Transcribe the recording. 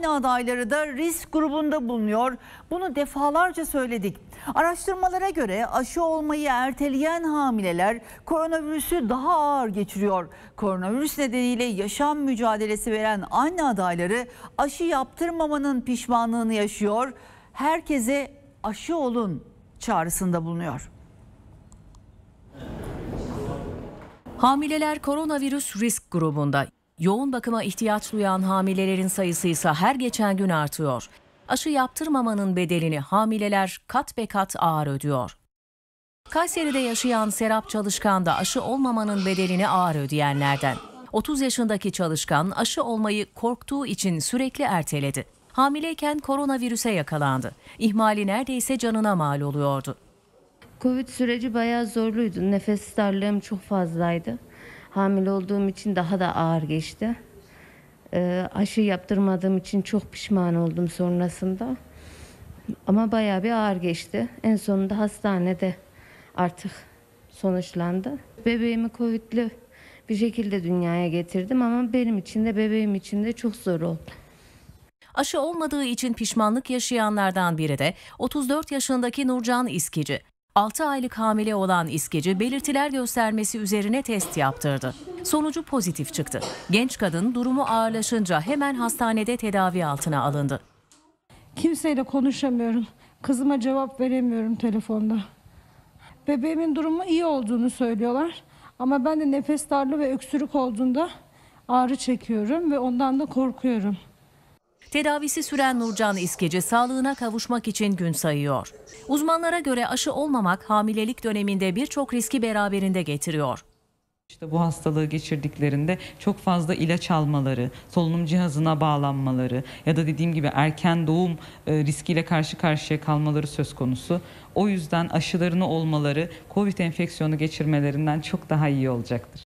Aynı adayları da risk grubunda bulunuyor. Bunu defalarca söyledik. Araştırmalara göre aşı olmayı erteleyen hamileler koronavirüsü daha ağır geçiriyor. Koronavirüs nedeniyle yaşam mücadelesi veren anne adayları aşı yaptırmamanın pişmanlığını yaşıyor. Herkese aşı olun çağrısında bulunuyor. Hamileler koronavirüs risk grubunda. Yoğun bakıma ihtiyaç duyan hamilelerin sayısı ise her geçen gün artıyor. Aşı yaptırmamanın bedelini hamileler kat be kat ağır ödüyor. Kayseri'de yaşayan Serap Çalışkan da aşı olmamanın bedelini ağır ödeyenlerden. 30 yaşındaki çalışkan aşı olmayı korktuğu için sürekli erteledi. Hamileyken koronavirüse yakalandı. İhmali neredeyse canına mal oluyordu. Covid süreci bayağı zorluydu. Nefes darlığım çok fazlaydı hamile olduğum için daha da ağır geçti. E, aşı yaptırmadığım için çok pişman oldum sonrasında. Ama bayağı bir ağır geçti. En sonunda hastanede artık sonuçlandı. Bebeğimi Covid'li bir şekilde dünyaya getirdim ama benim için de bebeğim için de çok zor oldu. Aşı olmadığı için pişmanlık yaşayanlardan biri de 34 yaşındaki Nurcan İskici. 6 aylık hamile olan İskeci belirtiler göstermesi üzerine test yaptırdı. Sonucu pozitif çıktı. Genç kadın durumu ağırlaşınca hemen hastanede tedavi altına alındı. Kimseyle konuşamıyorum. Kızıma cevap veremiyorum telefonda. Bebeğimin durumu iyi olduğunu söylüyorlar. Ama ben de nefes darlığı ve öksürük olduğunda ağrı çekiyorum ve ondan da korkuyorum. Tedavisi süren Nurcan İskeci sağlığına kavuşmak için gün sayıyor. Uzmanlara göre aşı olmamak hamilelik döneminde birçok riski beraberinde getiriyor. İşte bu hastalığı geçirdiklerinde çok fazla ilaç almaları, solunum cihazına bağlanmaları ya da dediğim gibi erken doğum e, riskiyle karşı karşıya kalmaları söz konusu. O yüzden aşılarını olmaları COVID enfeksiyonu geçirmelerinden çok daha iyi olacaktır.